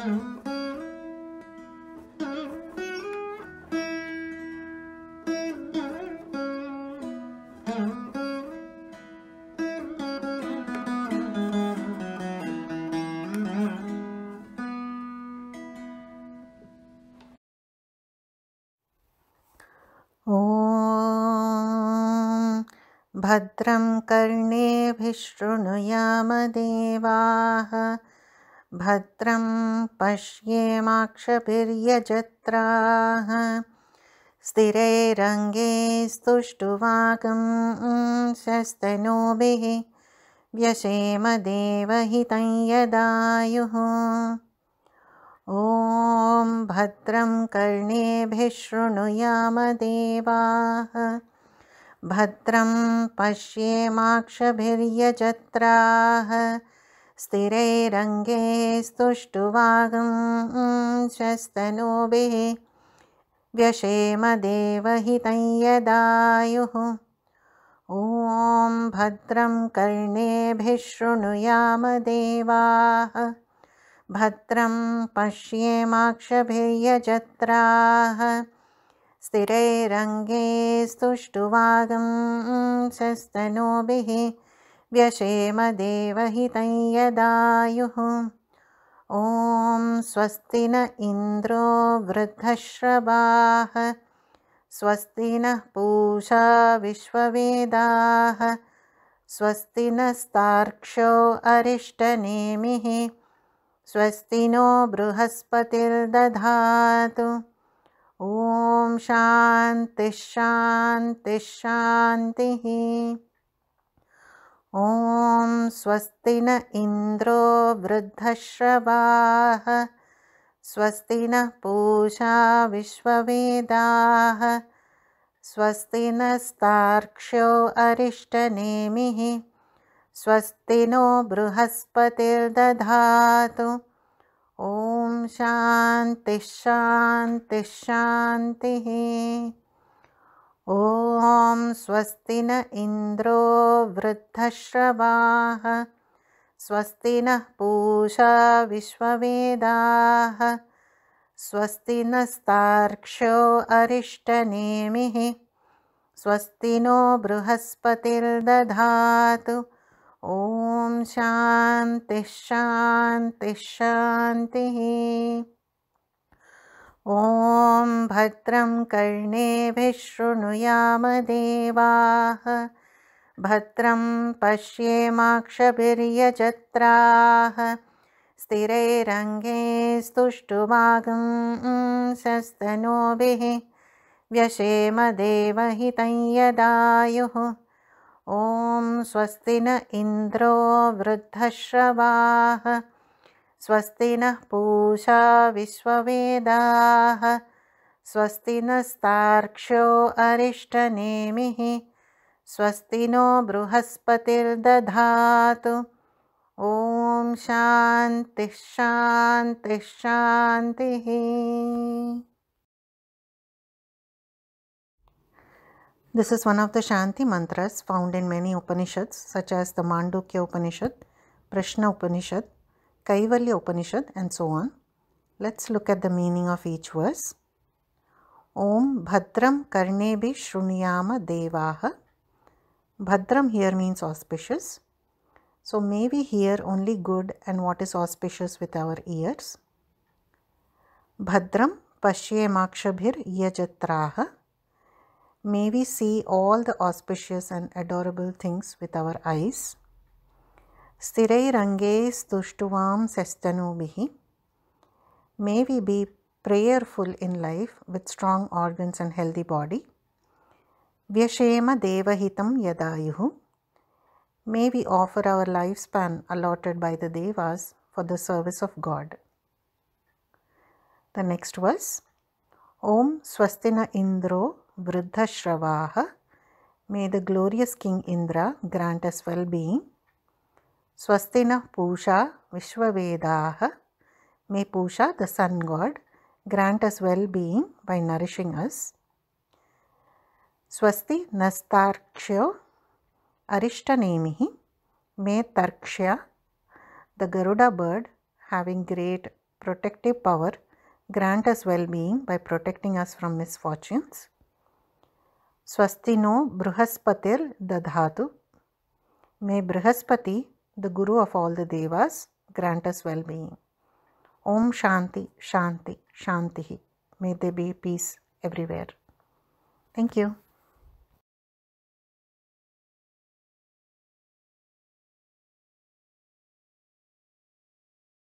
ॐ भद्रं कर्णेभिः शृणुया भद्रं पश्येमाक्षभिर्यजत्राः स्थिरैरङ्गे स्तुष्टुवाकं शस्तनोभिः व्यसेमदेवहितं यदायुः ॐ भद्रं कर्णेभिः शृणुयामदेवाः भद्रं पश्येमाक्षभिर्यजत्राः स्थिरैरङ्गे स्तुष्टुवागं शस्तनोभिः व्यशेमदेवहितै यदायुः ॐ भद्रं कर्णेभिः शृणुयामदेवाः भद्रं पश्येमाक्षभिर्यजत्राः स्थिरैरङ्गे स्तुष्टुवागं शस्तनोभिः व्यशेमदेवहितञ यदायुः ॐ स्वस्ति न इन्द्रो वृद्धश्रवाः स्वस्ति नः पूषा विश्ववेदाः स्वस्ति नस्तार्क्ष्यो अरिष्टनेमिः स्वस्ति नो बृहस्पतिर्दधातु ॐ शान्तिः शान्तिः ॐ स्वस्तिन इन्द्रो वृद्धश्रवाः स्वस्ति नः पूषा विश्ववेदाः स्वस्ति नस्तार्क्ष्यो अरिष्टनेमिः स्वस्ति नो बृहस्पतिर्दधातु ॐ शान्तिः शान्तिः ॐ स्वस्ति न इन्द्रो वृद्धश्रवाः स्वस्ति नः पूषा विश्ववेदाः स्वस्ति नस्तार्क्ष्यो अरिष्टनेमिः स्वस्ति नो बृहस्पतिर्दधातु ॐ शान्तिश्शान्तिश्शान्तिः ॐ भद्रं कर्णेभिः शृणुयामदेवाः भद्रं पश्येमाक्षभिर्यजत्राः स्थिरे स्तुष्टुवागं सस्तनोभिः व्यशेम व्यशेमदेवहितं यदायुः ॐ स्वस्तिन इन्द्रो वृद्धश्रवाः स्वस्ति नः पूषा विश्ववेदाः स्वस्ति नस्तार्क्ष्यो अरिष्टनेमिः स्वस्ति नो बृहस्पतिर्दधातु ॐ शान्तिः शान्तिः this is one of the शान्तिमन्त्रस् found in many Upanishads the चस्तमाण्डुक्य उपनिषत् प्रश्न उपनिषत् Kaivalya Upanishad and so on. Let's look at the meaning of each verse. Om Bhadram Karnebi Shruniyama Devaha. Bhadram here means auspicious. So may we hear only good and what is auspicious with our ears. Bhadram Pashye Makshabhir Yajatraha. May we see all the auspicious and adorable things with our eyes. Sthirairange stushtuvam sestanubihi. May we be prayerful in life with strong organs and healthy body. Vyashema devahitam yadayuhu. May we offer our lifespan allotted by the devas for the service of God. The next verse. Om Swastina Indro Vriddha Shravaha. May the glorious King Indra grant us well being. ಸ್ವಸ್ತಿನಃ Pusha ವಿಶ್ವವೇದಾಹ May Pusha, the sun god, grant us well being by nourishing us. Swasti Nastarkshyo Arishtanemihi May Tarkshya, the Garuda bird, having great protective power, grant us well being by protecting us from misfortunes. Swastino no Brihaspatir Dadhatu. May Brihaspati the Guru of all the Devas, grant us well being. Om Shanti, Shanti, Shanti. May there be peace everywhere. Thank you.